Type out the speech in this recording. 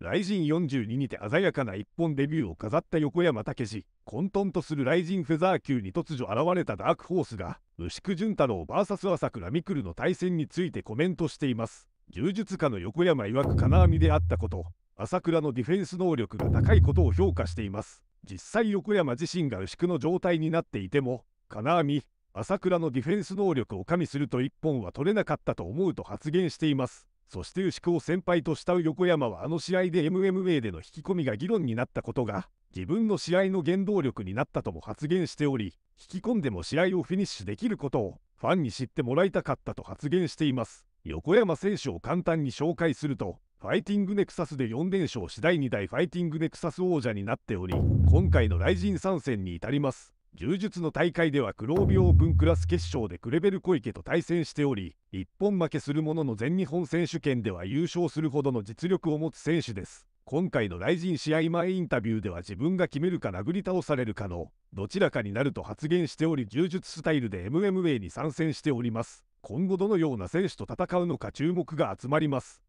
雷神42にて鮮やかな一本デビューを飾った横山武史、混沌とする雷神フェザー級に突如現れたダークホースが、牛久潤太郎 VS 朝倉未来の対戦についてコメントしています。柔術家の横山曰く金網であったこと、朝倉のディフェンス能力が高いことを評価しています。実際横山自身が牛久の状態になっていても、金網、朝倉のディフェンス能力を加味すると一本は取れなかったと思うと発言しています。そして牛久を先輩と慕う横山はあの試合で MMA での引き込みが議論になったことが自分の試合の原動力になったとも発言しており引き込んでも試合をフィニッシュできることをファンに知ってもらいたかったと発言しています横山選手を簡単に紹介するとファイティングネクサスで4連勝し第2代ファイティングネクサス王者になっており今回の雷神参戦に至ります柔術の大会では黒帯オープンクラス決勝でクレベル小池と対戦しており一本負けするものの全日本選手権では優勝するほどの実力を持つ選手です今回の来陣試合前インタビューでは自分が決めるか殴り倒されるかのどちらかになると発言しており柔術スタイルで MMA に参戦しております今後どのような選手と戦うのか注目が集まります